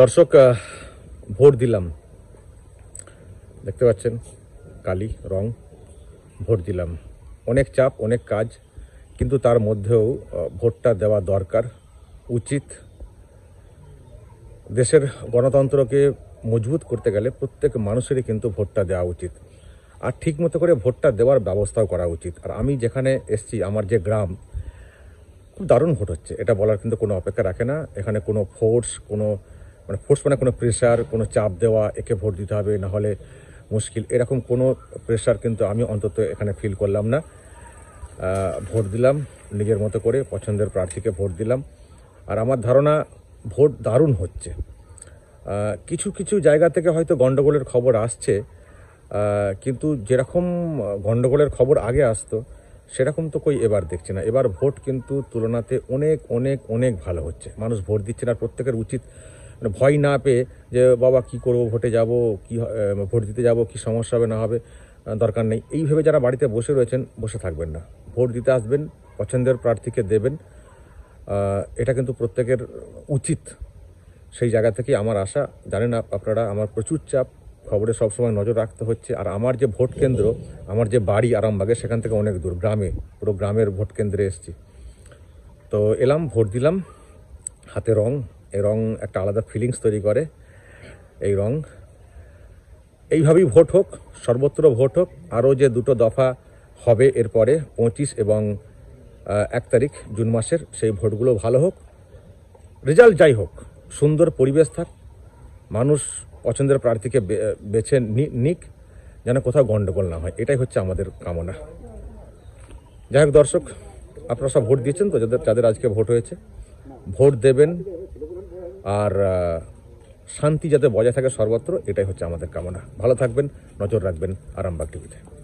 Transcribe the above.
দর্শক ভোট দিলাম দেখতে পাচ্ছেন কালি রং ভোট দিলাম অনেক চাপ অনেক কাজ কিন্তু তার মধ্যেও ভোটটা দেওয়া দরকার উচিত দেশের গণতন্ত্রকে মজবুত করতে গেলে প্রত্যেক মানুষেরই কিন্তু ভোটটা দেওয়া উচিত আর ঠিক মতো করে ভোটটা দেওয়ার ব্যবস্থাও করা উচিত আর আমি যেখানে এসছি আমার যে গ্রাম খুব দারুণ ভোট হচ্ছে এটা বলার কিন্তু কোনো অপেক্ষা রাখে না এখানে কোনো ফোর্স কোনো মানে ফোর্স মানে কোনো প্রেশার কোনো চাপ দেওয়া একে ভোট দিতে হবে না হলে মুশকিল এরকম কোনো প্রেশার কিন্তু আমি অন্তত এখানে ফিল করলাম না ভোট দিলাম নিজের মতো করে পছন্দের প্রার্থীকে ভোট দিলাম আর আমার ধারণা ভোট দারুণ হচ্ছে কিছু কিছু জায়গা থেকে হয়তো গণ্ডগোলের খবর আসছে কিন্তু যেরকম গণ্ডগোলের খবর আগে আসতো সেরকম তো কই এবার দেখছি না এবার ভোট কিন্তু তুলনাতে অনেক অনেক অনেক ভালো হচ্ছে মানুষ ভোট দিচ্ছে না প্রত্যেকের উচিত মানে ভয় না পেয়ে যে বাবা কি করব ভোটে যাব কি ভোট দিতে যাব কি সমস্যা হবে না হবে দরকার নেই এইভাবে যারা বাড়িতে বসে রয়েছেন বসে থাকবেন না ভোট দিতে আসবেন পছন্দের প্রার্থীকে দেবেন এটা কিন্তু প্রত্যেকের উচিত সেই জায়গা থেকে আমার আশা জানেন আপনারা আমার প্রচুর চাপ খবরে সবসময় নজর রাখতে হচ্ছে আর আমার যে ভোট কেন্দ্র আমার যে বাড়ি আরামবাগে সেখান থেকে অনেক দূর গ্রামে পুরো গ্রামের ভোট কেন্দ্রে এসছি তো এলাম ভোট দিলাম হাতে রং এই রং একটা আলাদা ফিলিংস তৈরি করে এই রং এইভাবেই ভোট হোক সর্বত্র ভোট হোক আরও যে দুটো দফা হবে এরপরে পঁচিশ এবং এক তারিখ জুন মাসের সেই ভোটগুলো ভালো হোক রেজাল্ট যাই হোক সুন্দর পরিবেশ থাক মানুষ পছন্দের প্রার্থীকে বেছে নিক যেন কোথাও গণ্ডগোল না হয় এটাই হচ্ছে আমাদের কামনা যাই হোক দর্শক আপনারা সব ভোট দিয়েছেন তো যাদের যাদের আজকে ভোট হয়েছে ভোট দেবেন আর শান্তি যাতে বজায় থাকে সর্বত্র এটাই হচ্ছে আমাদের কামনা ভালো থাকবেন নজর রাখবেন আরামবাগ টিভিতে